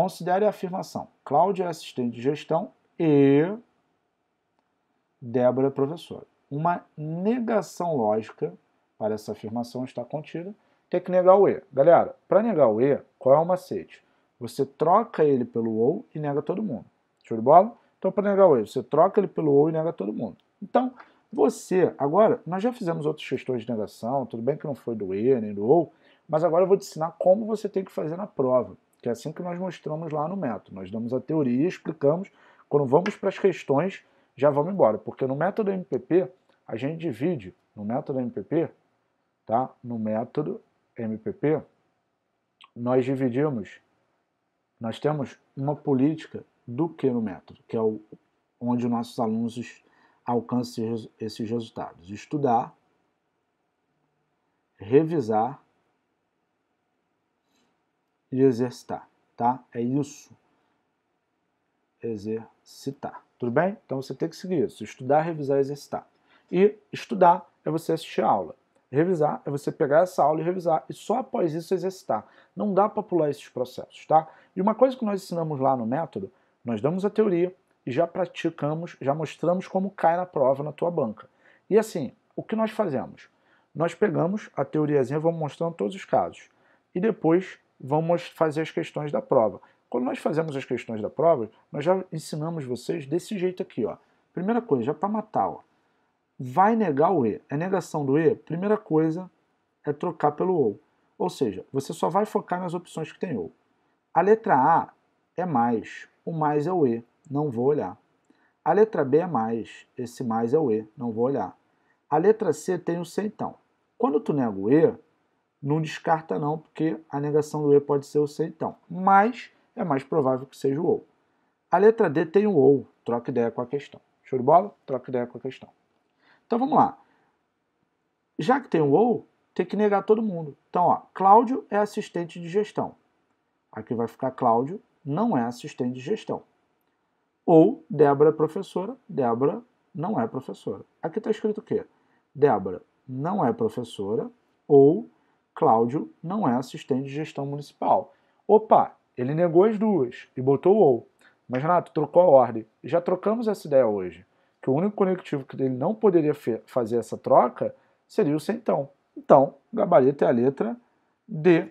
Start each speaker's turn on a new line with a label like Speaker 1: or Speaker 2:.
Speaker 1: Considere a afirmação: Cláudia é assistente de gestão e Débora é professora. Uma negação lógica para essa afirmação está contida. Tem que negar o E. Galera, para negar o E, qual é o macete? Você troca ele pelo ou e nega todo mundo. Show de bola? Então, para negar o E, você troca ele pelo ou e nega todo mundo. Então, você, agora, nós já fizemos outras questões de negação, tudo bem que não foi do E nem do ou, mas agora eu vou te ensinar como você tem que fazer na prova que é assim que nós mostramos lá no método. Nós damos a teoria, explicamos, quando vamos para as questões, já vamos embora, porque no método MPP a gente divide no método MPP, tá? No método MPP nós dividimos nós temos uma política do que no método, que é o, onde nossos alunos alcançam esses resultados. Estudar, revisar, e exercitar, tá? É isso. Exercitar. Tudo bem? Então você tem que seguir isso. Estudar, revisar, exercitar. E estudar é você assistir a aula. Revisar é você pegar essa aula e revisar. E só após isso exercitar. Não dá para pular esses processos, tá? E uma coisa que nós ensinamos lá no método, nós damos a teoria e já praticamos, já mostramos como cai na prova na tua banca. E assim, o que nós fazemos? Nós pegamos a teoriazinha, vamos mostrando todos os casos. E depois vamos fazer as questões da prova. Quando nós fazemos as questões da prova, nós já ensinamos vocês desse jeito aqui, ó. Primeira coisa, já para matar, ó. Vai negar o E. É negação do E, primeira coisa, é trocar pelo OU. Ou seja, você só vai focar nas opções que tem OU. A letra A é mais. O mais é o E. Não vou olhar. A letra B é mais. Esse mais é o E. Não vou olhar. A letra C tem o C então. Quando tu nega o E, não descarta não, porque a negação do E pode ser o C então. Mas é mais provável que seja o OU. A letra D tem o OU. Troca ideia com a questão. Show de bola? Troca ideia com a questão. Então vamos lá. Já que tem o OU, tem que negar todo mundo. Então, ó, Cláudio é assistente de gestão. Aqui vai ficar Cláudio não é assistente de gestão. Ou Débora é professora, Débora não é professora. Aqui está escrito o quê? Débora não é professora ou Cláudio não é assistente de gestão municipal. Opa, ele negou as duas e botou o ou. Mas, Renato, trocou a ordem. Já trocamos essa ideia hoje. Que o único conectivo que ele não poderia fazer essa troca seria o centão. Então, gabarito é a letra D